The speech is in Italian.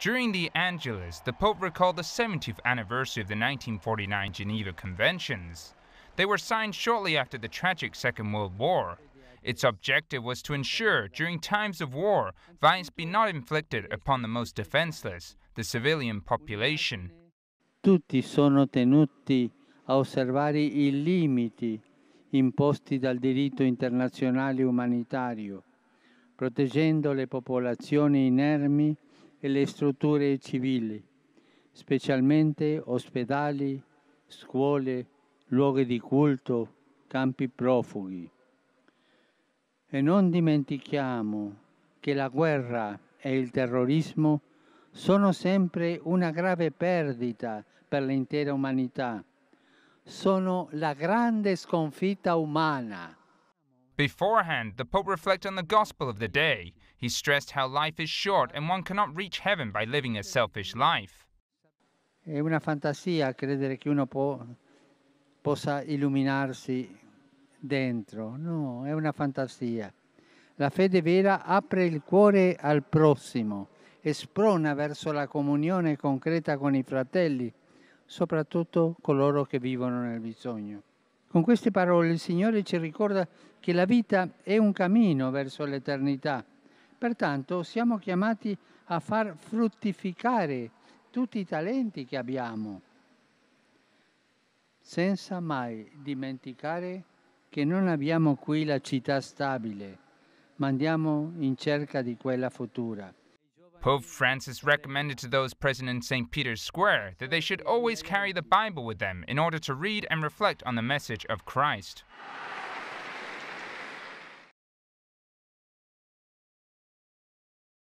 During the Angelus, the Pope recalled the 70th anniversary of the 1949 Geneva Conventions. They were signed shortly after the tragic Second World War. Its objective was to ensure, during times of war, violence be not inflicted upon the most defenseless, the civilian population. Tutti sono tenuti a osservare i limiti imposti dal diritto internazionale umanitario, proteggendo le popolazioni inermi e le strutture civili, specialmente ospedali, scuole, luoghi di culto, campi profughi. E non dimentichiamo che la guerra e il terrorismo sono sempre una grave perdita per l'intera umanità. Sono la grande sconfitta umana. Beforehand, the Pope reflected on the gospel of the day. He stressed how life is short and one cannot reach heaven by living a selfish life. È una fantasia credere che uno può, possa illuminarsi dentro. No, è una fantasia. La fede vera apre il cuore al prossimo e sprona verso la comunione concreta con i fratelli, soprattutto coloro che vivono nel bisogno. Con queste parole il Signore ci ricorda che la vita è un cammino verso l'eternità. Pertanto siamo chiamati a far fruttificare tutti i talenti che abbiamo, senza mai dimenticare che non abbiamo qui la città stabile, ma andiamo in cerca di quella futura. Pope Francis recommended to those present in St. Peter's Square that they should always carry the Bible with them in order to read and reflect on the message of Christ.